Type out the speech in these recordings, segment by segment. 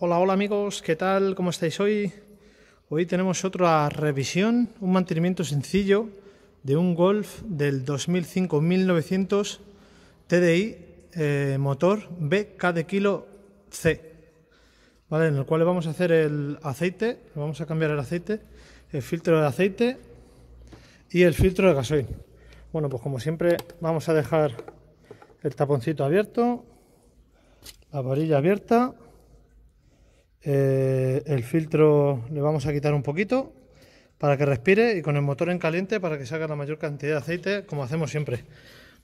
Hola, hola amigos, ¿qué tal? ¿Cómo estáis hoy? Hoy tenemos otra revisión, un mantenimiento sencillo de un Golf del 2005-1900 TDI eh, motor BK de kilo C, En el cual le vamos a hacer el aceite, le vamos a cambiar el aceite, el filtro de aceite y el filtro de gasoil. Bueno, pues como siempre vamos a dejar el taponcito abierto, la varilla abierta eh, el filtro le vamos a quitar un poquito para que respire y con el motor en caliente para que salga la mayor cantidad de aceite como hacemos siempre.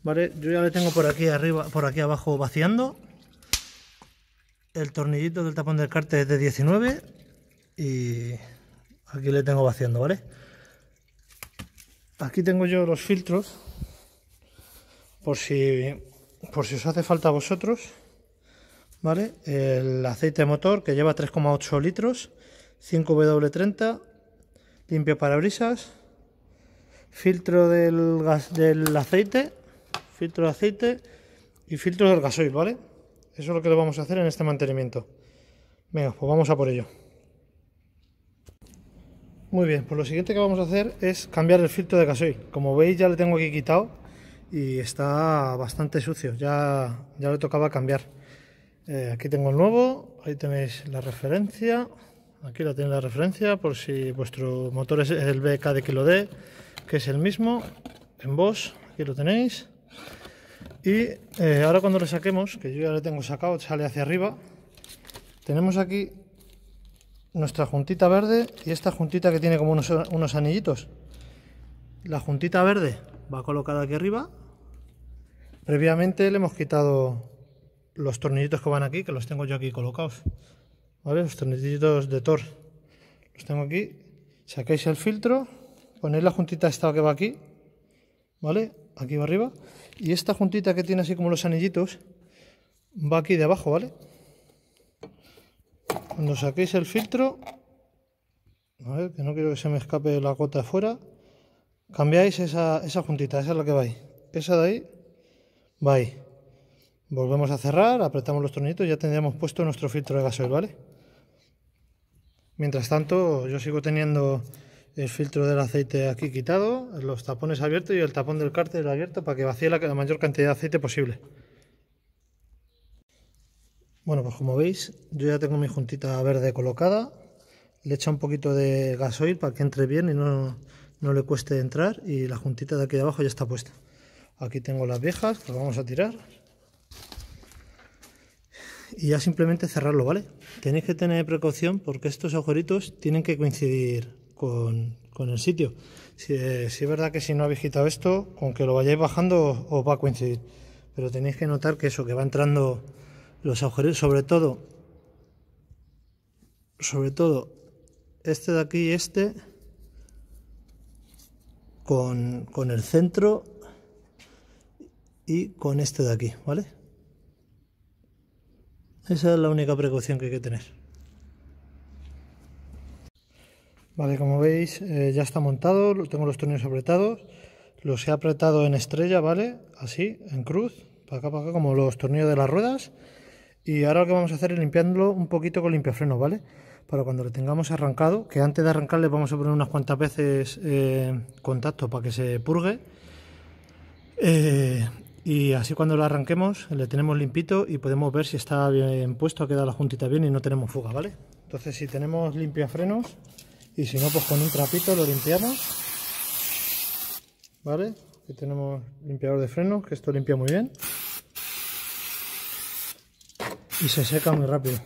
Vale, yo ya le tengo por aquí arriba, por aquí abajo vaciando. El tornillito del tapón del cárter es de 19 y aquí le tengo vaciando, ¿vale? Aquí tengo yo los filtros por si por si os hace falta a vosotros. El aceite motor que lleva 3,8 litros, 5W30, limpio parabrisas, filtro del, del aceite, filtro de aceite y filtro del gasoil, ¿vale? Eso es lo que le vamos a hacer en este mantenimiento. Venga, pues vamos a por ello. Muy bien, pues lo siguiente que vamos a hacer es cambiar el filtro de gasoil. Como veis ya le tengo aquí quitado y está bastante sucio, ya, ya le tocaba cambiar. Eh, aquí tengo el nuevo, ahí tenéis la referencia. Aquí la tenéis la referencia por si vuestro motor es el BK de Kilo D, que es el mismo en vos. Aquí lo tenéis. Y eh, ahora cuando lo saquemos, que yo ya lo tengo sacado, sale hacia arriba, tenemos aquí nuestra juntita verde y esta juntita que tiene como unos, unos anillitos. La juntita verde va colocada aquí arriba. Previamente le hemos quitado los tornillitos que van aquí, que los tengo yo aquí colocados. ¿Vale? Los tornillitos de Thor. Los tengo aquí. Sacáis el filtro, ponéis la juntita esta que va aquí, ¿vale? Aquí va arriba. Y esta juntita que tiene así como los anillitos, va aquí de abajo, ¿vale? Cuando saquéis el filtro, a ver, que no quiero que se me escape la gota afuera, cambiáis esa, esa juntita, esa es la que va ahí. Esa de ahí va ahí. Volvemos a cerrar, apretamos los tornillos y ya tendríamos puesto nuestro filtro de gasoil, ¿vale? Mientras tanto, yo sigo teniendo el filtro del aceite aquí quitado, los tapones abiertos y el tapón del cárter abierto para que vacíe la mayor cantidad de aceite posible. Bueno, pues como veis, yo ya tengo mi juntita verde colocada. Le echa un poquito de gasoil para que entre bien y no, no le cueste entrar. Y la juntita de aquí de abajo ya está puesta. Aquí tengo las viejas, las vamos a tirar y ya simplemente cerrarlo, ¿vale? Tenéis que tener precaución porque estos agujeritos tienen que coincidir con, el sitio. Si, es verdad que si no habéis quitado esto, con que lo vayáis bajando os va a coincidir. Pero tenéis que notar que eso, que va entrando los agujeros, sobre todo, sobre todo este de aquí y este, con el centro y con este de aquí, ¿vale? Esa es la única precaución que hay que tener. Vale, como veis eh, ya está montado, tengo los tornillos apretados, los he apretado en estrella, ¿vale? Así, en cruz, para acá, para acá, como los tornillos de las ruedas. Y ahora lo que vamos a hacer es limpiándolo un poquito con limpiafrenos, ¿vale? Para cuando lo tengamos arrancado, que antes de arrancarle vamos a poner unas cuantas veces eh, contacto para que se purgue. Eh, y así cuando lo arranquemos, le tenemos limpito y podemos ver si está bien puesto, ha quedado la juntita bien y no tenemos fuga, ¿vale? Entonces si tenemos limpia frenos y si no, pues con un trapito lo limpiamos, ¿vale? Aquí tenemos limpiador de frenos, que esto limpia muy bien. Y se seca muy rápido.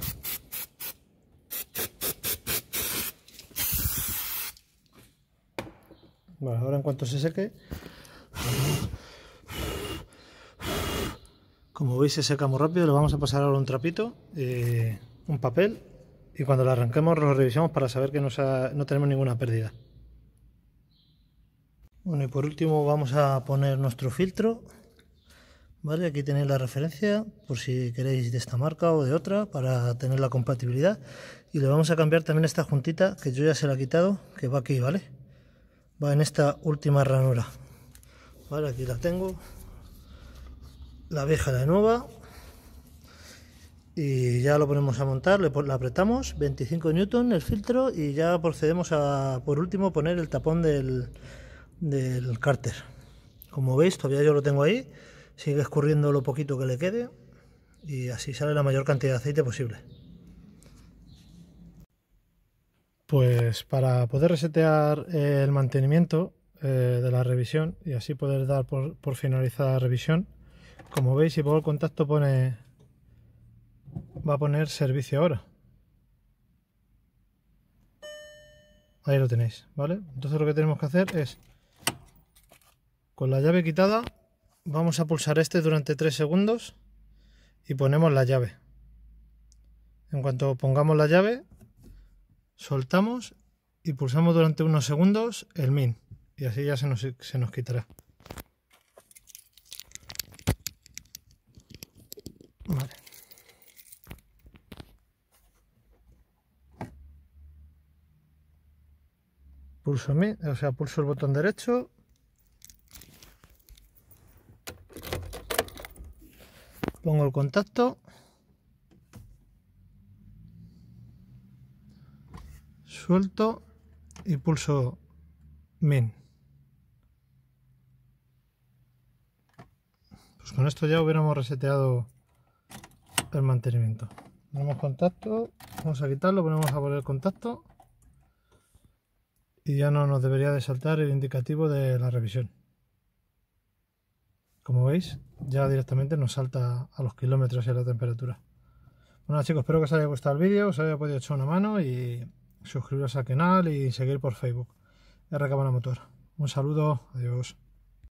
Vale, ahora en cuanto se seque como veis se seca muy rápido, le vamos a pasar ahora un trapito, eh, un papel, y cuando lo arranquemos lo revisamos para saber que no tenemos ninguna pérdida. Bueno y por último vamos a poner nuestro filtro. Vale, aquí tenéis la referencia por si queréis de esta marca o de otra para tener la compatibilidad. Y le vamos a cambiar también esta juntita que yo ya se la he quitado, que va aquí, ¿vale? Va en esta última ranura. Vale, aquí la tengo la abeja de nueva y ya lo ponemos a montar, le la apretamos 25 newton el filtro y ya procedemos a por último poner el tapón del, cárter como veis todavía yo lo tengo ahí sigue escurriendo lo poquito que le quede y así sale la mayor cantidad de aceite posible pues para poder resetear eh, el mantenimiento eh, de la revisión y así poder dar por, finalizada la revisión como veis, si pongo el contacto pone... Va a poner servicio ahora. Ahí lo tenéis, ¿vale? Entonces lo que tenemos que hacer es... Con la llave quitada, vamos a pulsar este durante 3 segundos y ponemos la llave. En cuanto pongamos la llave, soltamos y pulsamos durante unos segundos el min. Y así ya se nos quitará. pulso, o sea, pulso el botón derecho pongo el contacto suelto y pulso min pues con esto ya hubiéramos reseteado el mantenimiento ponemos contacto vamos a quitarlo, ponemos a poner el contacto y ya no nos debería de saltar el indicativo de la revisión. Como veis, ya directamente nos salta a los kilómetros y a la temperatura. Bueno chicos, espero que os haya gustado el vídeo, os haya podido echar una mano y suscribiros al canal y seguir por Facebook. la Motor. Un saludo, adiós.